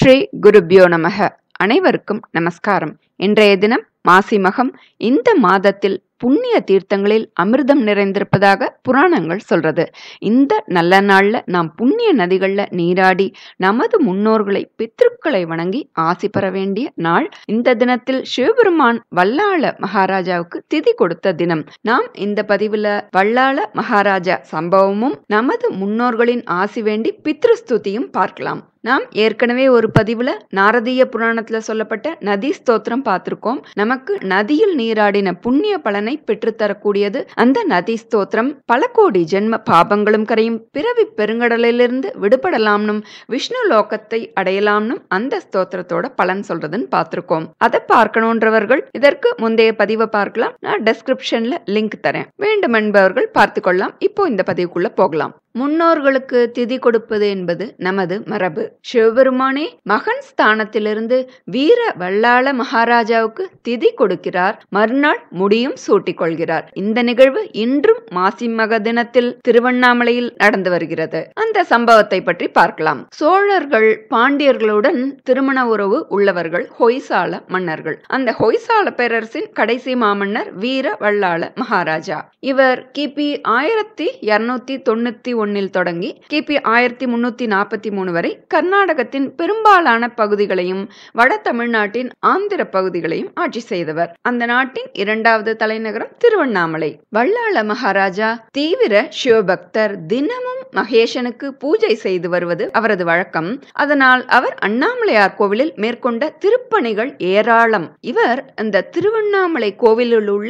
ஸ்ரீ குருபியோ நமக அனைவருக்கும் நமஸ்காரம் இன்றைய தினம் மாசி மகம் இந்த மாதத்தில் புண்ணிய தீர்த்தங்களில் அமிர்தம் நிறைந்திருப்பதாக புராணங்கள் சொல்றது இந்த நல்ல நாள்ல நாம் புண்ணிய நதிகள்ல நீராடி நமது முன்னோர்களை பித்ருக்களை வணங்கி ஆசி பெற வேண்டிய நாள் இந்த தினத்தில் சிவபெருமான் வல்லாள மகாராஜாவுக்கு திதி கொடுத்த தினம் நாம் இந்த பதிவுல வல்லாள மகாராஜா சம்பவமும் நமது முன்னோர்களின் ஆசி வேண்டி பித்ருஸ்துதியும் பார்க்கலாம் நாம் ஏற்கனவே ஒரு பதிவுல நாரதீய புராணத்துல சொல்லப்பட்ட நதி ஸ்தோத்திரம் பார்த்திருக்கோம் நமக்கு நதியில் நீராடின புண்ணிய பலனை பலனை பெற்றுத்தரக்கூடியது அந்த நதி ஸ்தோத்திரம் பல கோடி ஜென்ம பாபங்களும் கரையும் பிறவி பெருங்கடலிலிருந்து விடுபடலாம்னும் விஷ்ணு லோகத்தை அடையலாம்னும் அந்த ஸ்தோத்திரத்தோட பலன் சொல்றதுன்னு பார்த்துருக்கோம் அதை பார்க்கணுன்றவர்கள் இதற்கு முந்தைய பதிவை பார்க்கலாம் நான் டெஸ்கிரிப்ஷன்ல லிங்க் தரேன் வேண்டும் என்பவர்கள் பார்த்துக்கொள்ளலாம் இப்போ இந்த பதிவுக்குள்ள போகலாம் முன்னோர்களுக்கு திதி கொடுப்பது என்பது நமது மரபு சிவபெருமானே மகன் ஸ்தானத்திலிருந்து வீர வல்லாள மகாராஜாவுக்கு திதி கொடுக்கிறார் மறுநாள் முடியும் சூட்டிக்கொள்கிறார் இந்த நிகழ்வு இன்றும் மாசி மக தினத்தில் திருவண்ணாமலையில் நடந்து வருகிறது அந்த சம்பவத்தை பற்றி பார்க்கலாம் சோழர்கள் பாண்டியர்களுடன் திருமண உறவு உள்ளவர்கள் ஹொய்சால மன்னர்கள் அந்த ஹொய்சால பேரரசின் கடைசி மாமன்னர் வீர வல்லாள மகாராஜா இவர் கிபி ஆயிரத்தி இருநூத்தி தொண்ணூத்தி ஒன்னில் தொடங்கி கிபி ஆயிரத்தி முன்னூத்தி நாற்பத்தி மூணு வரை கர்நாடகத்தின் பெரும்பாலான பகுதிகளையும் வட தமிழ்நாட்டின் ஆந்திர பகுதிகளையும் ஆட்சி செய்தவர் அந்த நாட்டின் இரண்டாவது தலைநகரம் திருவண்ணாமலை வள்ளாள மகாராஜா தீவிர சிவபக்தர் தினமும் மகேஷனுக்கு பூஜை செய்து வருவது அவரது வழக்கம் அதனால் அவர் அண்ணாமலையார் கோவிலில் மேற்கொண்ட திருப்பணிகள் ஏராளம் இவர் அந்த திருவண்ணாமலை கோவிலில் உள்ள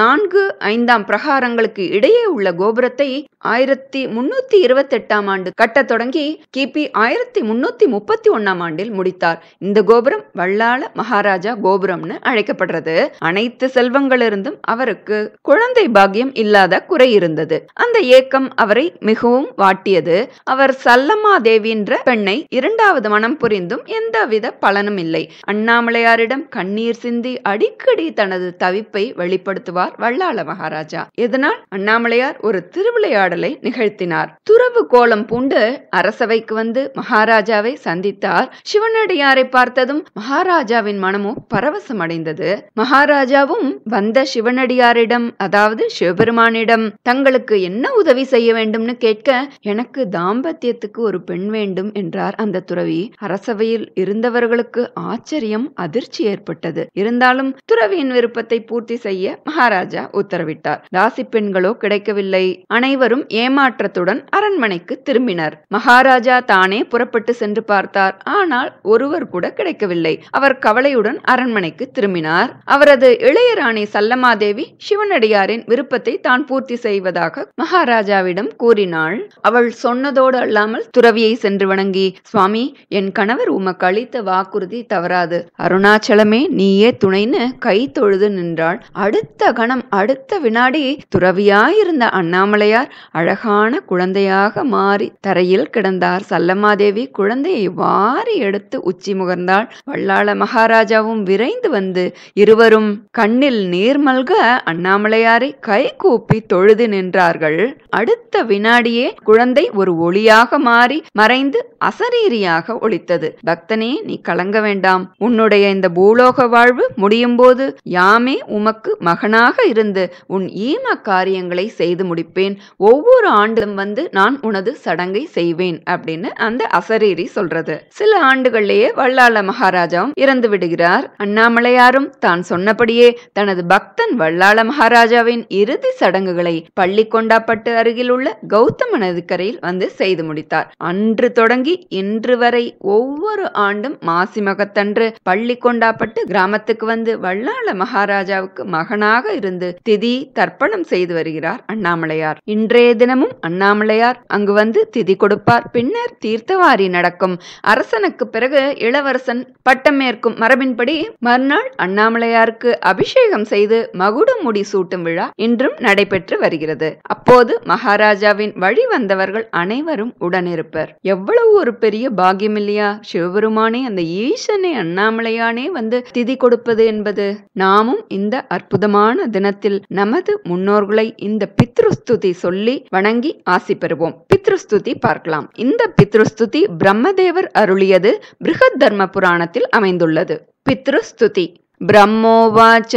நான்கு ஐந்தாம் பிரகாரங்களுக்கு இடையே உள்ள கோபுரத்தை ஆயிரத்தி முன்னூறு முன்னூத்தி எட்டாம் ஆண்டு கட்ட தொடங்கி கிபி ஆயிரத்தி முன்னூத்தி முப்பத்தி ஒன்னாம் ஆண்டில் முடித்தார் இந்த கோபுரம் வல்லாள மகாராஜா கோபுரம்னு அழைக்கப்படுறது அனைத்து செல்வங்களிலிருந்தும் அவருக்கு குழந்தை பாக்கியம் இல்லாத குறை இருந்தது அந்த ஏக்கம் அவரை மிகவும் வாட்டியது அவர் சல்லம்மா தேவின்ற பெண்ணை இரண்டாவது மனம் புரிந்தும் எந்தவித பலனும் இல்லை அண்ணாமலையாரிடம் கண்ணீர் சிந்தி அடிக்கடி தனது தவிப்பை வெளிப்படுத்துவார் வல்லாள மகாராஜா இதனால் அண்ணாமலையார் ஒரு திருவிளையாடலை நிகழ்த்தினார் சென்றார் துறவு கோலம் பூண்டு அரசவைக்கு வந்து மகாராஜாவை சந்தித்தார் சிவனடியாரை பார்த்ததும் மகாராஜாவின் மனமும் பரவசம் அடைந்தது மகாராஜாவும் வந்த சிவனடியாரிடம் அதாவது சிவபெருமானிடம் தங்களுக்கு என்ன உதவி செய்ய வேண்டும்னு கேட்க எனக்கு தாம்பத்தியத்துக்கு ஒரு பெண் வேண்டும் என்றார் அந்த துறவி அரசவையில் இருந்தவர்களுக்கு ஆச்சரியம் அதிர்ச்சி ஏற்பட்டது இருந்தாலும் துறவியின் விருப்பத்தை பூர்த்தி செய்ய மகாராஜா உத்தரவிட்டார் ராசி பெண்களோ கிடைக்கவில்லை அனைவரும் ஏமாற்றத்துடன் படைகளுடன் அரண்மனைக்கு திரும்பினர் மகாராஜா தானே புறப்பட்டு சென்று பார்த்தார் ஆனால் ஒருவர் கூட கிடைக்கவில்லை அவர் கவலையுடன் அரண்மனைக்கு திரும்பினார் அவரது இளையராணி சல்லமாதேவி சிவனடியாரின் விருப்பத்தை தான் பூர்த்தி செய்வதாக மகாராஜாவிடம் கூறினாள் அவள் சொன்னதோடு அல்லாமல் துறவியை சென்று வணங்கி சுவாமி என் கணவர் உமக்கு அளித்த வாக்குறுதி தவறாது அருணாச்சலமே நீயே துணைன்னு கை தொழுது நின்றாள் அடுத்த கணம் அடுத்த வினாடி துறவியாயிருந்த அண்ணாமலையார் அழகான குழந்தை குழந்தையாக மாறி தரையில் கிடந்தார் சல்லமாதேவி குழந்தையை வாரி எடுத்து உச்சி முகர்ந்தாள் வல்லாள மகாராஜாவும் விரைந்து வந்து இருவரும் கண்ணில் நீர் மல்க அண்ணாமலையாரை கை கூப்பி தொழுது நின்றார்கள் அடுத்த வினாடியே குழந்தை ஒரு ஒளியாக மாறி மறைந்து அசரீரியாக ஒழித்தது பக்தனே நீ கலங்க வேண்டாம் உன்னுடைய இந்த பூலோக வாழ்வு முடியும் போது யாமே உமக்கு மகனாக இருந்து உன் ஈம காரியங்களை செய்து முடிப்பேன் ஒவ்வொரு ஆண்டும் வந்து வந்து நான் உனது சடங்கை செய்வேன் அப்படின்னு அந்த அசரேரி சொல்றது சில ஆண்டுகள்லேயே வல்லாள மகாராஜாவும் இறந்து விடுகிறார் அண்ணாமலையாரும் தான் சொன்னபடியே தனது பக்தன் வல்லாள மகாராஜாவின் இறுதி சடங்குகளை பள்ளி கொண்டாப்பட்டு அருகில் உள்ள கௌதம நதிக்கரையில் வந்து செய்து முடித்தார் அன்று தொடங்கி இன்று வரை ஒவ்வொரு ஆண்டும் மாசி மகத்தன்று பள்ளி கொண்டாப்பட்டு கிராமத்துக்கு வந்து வல்லாள மகாராஜாவுக்கு மகனாக இருந்து திதி தர்ப்பணம் செய்து வருகிறார் அண்ணாமலையார் இன்றைய தினமும் அண்ணாமலை முத்தாரமுலையார் அங்கு வந்து திதி கொடுப்பார் பின்னர் தீர்த்தவாரி நடக்கும் அரசனுக்கு பிறகு இளவரசன் பட்டமேற்கும் மரபின்படி மறுநாள் அண்ணாமலையாருக்கு அபிஷேகம் செய்து மகுடு முடி சூட்டும் விழா இன்றும் நடைபெற்று வருகிறது அப்போது மகாராஜாவின் வழி வந்தவர்கள் அனைவரும் உடனிருப்பர் எவ்வளவு ஒரு பெரிய பாகியம் இல்லையா சிவபெருமானே அந்த ஈசனை அண்ணாமலையானே வந்து திதி கொடுப்பது என்பது நாமும் இந்த அற்புதமான தினத்தில் நமது முன்னோர்களை இந்த பித்ருஸ்துதி சொல்லி வணங்கி ஆசி ஆசி பெறுவோம் பித்ருஸ்துதி பார்க்கலாம் இந்த பித்ருஸ்துதி பிரம்மதேவர் அருளியது பிருகத் தர்ம புராணத்தில் அமைந்துள்ளது பித்ருஸ்துதி ब्रह्मोवाच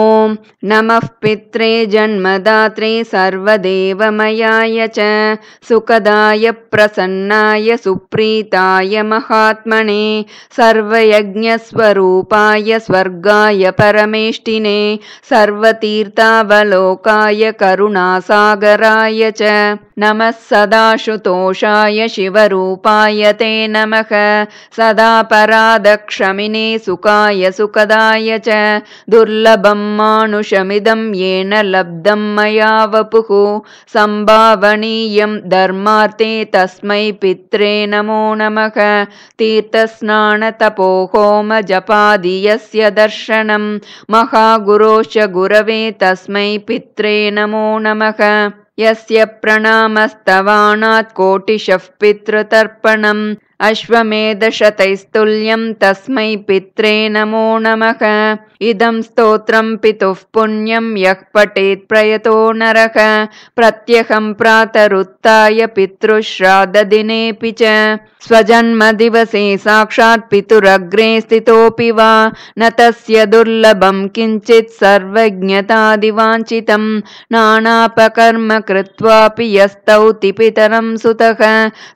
ॐ नमः पित्रे जन्मदात्रे सर्वदेवमयाय च सुखदाय प्रसन्नाय सुप्रीताय महात्मने सर्वयज्ञस्वरूपाय स्वर्गाय परमेष्टिने सर्वतीर्थावलोकाय करुणासागराय च नमः सदाशुतोषाय शिवरूपाय ते नमः परादक्षमिने सुखाय सुखदा दुर्लभं मानुशमिदं येन लब्धं मया वपुः सम्भावनीयं धर्मार्थे तस्मै पित्रे नमो नमः तीर्थस्नानतपो होमजपादि यस्य दर्शनम् महागुरोश्च गुरवे तस्मै पित्रे नमो नमः यस्य प्रणामस्तवानात् कोटिशः पितृतर्पणम् अश्वमेधशतैस्तुल्यं तस्मै पित्रे नमो नमः इदं स्तोत्रं पितुः पुण्यं यः पठेत् प्रयतो नरः प्रत्यहं प्रातरुत्थाय पितृश्राद्धदिनेऽपि च स्वजन्मदिवसे साक्षात् पितुरग्रे स्थितोऽपि वा न तस्य दुर्लभं किञ्चित् सर्वज्ञतादिवाञ्चितं नानापकर्म कृत्वापि यस्तौति पितरं सुतः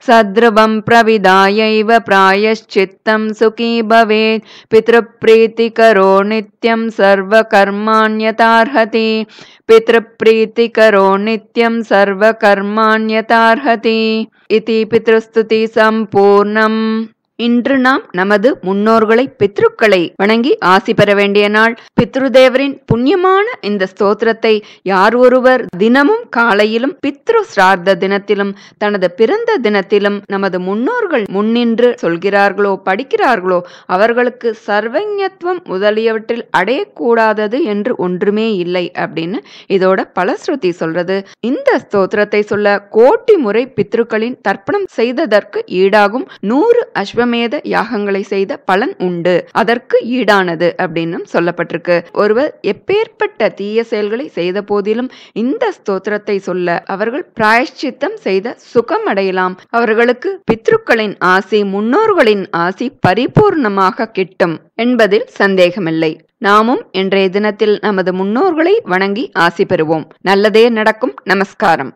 सद्रुवं प्रविदाय प्रायैव प्रायश्चित्तं सुखी भवेत् पितृप्रीतिकरो नित्यं सर्वकर्माण्यतार्हति पितृप्रीतिकरो नित्यं सर्वकर्माण्यतार्हति इति पितृस्तुतिसम्पूर्णम् இன்று நாம் நமது முன்னோர்களை பித்ருக்களை வணங்கி ஆசி பெற வேண்டிய நாள் பித்ருதேவரின் புண்ணியமான இந்த ஸ்தோத்திரத்தை யார் ஒருவர் தினமும் காலையிலும் பித்ரு சிரார்த்த தினத்திலும் தனது பிறந்த தினத்திலும் நமது முன்னோர்கள் முன்னின்று சொல்கிறார்களோ படிக்கிறார்களோ அவர்களுக்கு சர்வஞத்துவம் முதலியவற்றில் அடையக்கூடாதது என்று ஒன்றுமே இல்லை அப்படின்னு இதோட பலஸ்ருதி சொல்றது இந்த ஸ்தோத்திரத்தை சொல்ல கோட்டி முறை பித்ருக்களின் தர்ப்பணம் செய்ததற்கு ஈடாகும் நூறு அஸ்வம் அஸ்வமேத யாகங்களை செய்த பலன் உண்டு அதற்கு ஈடானது அப்படின்னும் சொல்லப்பட்டிருக்கு ஒருவர் எப்பேற்பட்ட தீய செயல்களை செய்த போதிலும் இந்த ஸ்தோத்திரத்தை சொல்ல அவர்கள் பிராயஷ்சித்தம் செய்த சுகம் அடையலாம் அவர்களுக்கு பித்ருக்களின் ஆசி முன்னோர்களின் ஆசி பரிபூர்ணமாக கிட்டும் என்பதில் சந்தேகமில்லை நாமும் இன்றைய தினத்தில் நமது முன்னோர்களை வணங்கி ஆசி பெறுவோம் நல்லதே நடக்கும் நமஸ்காரம்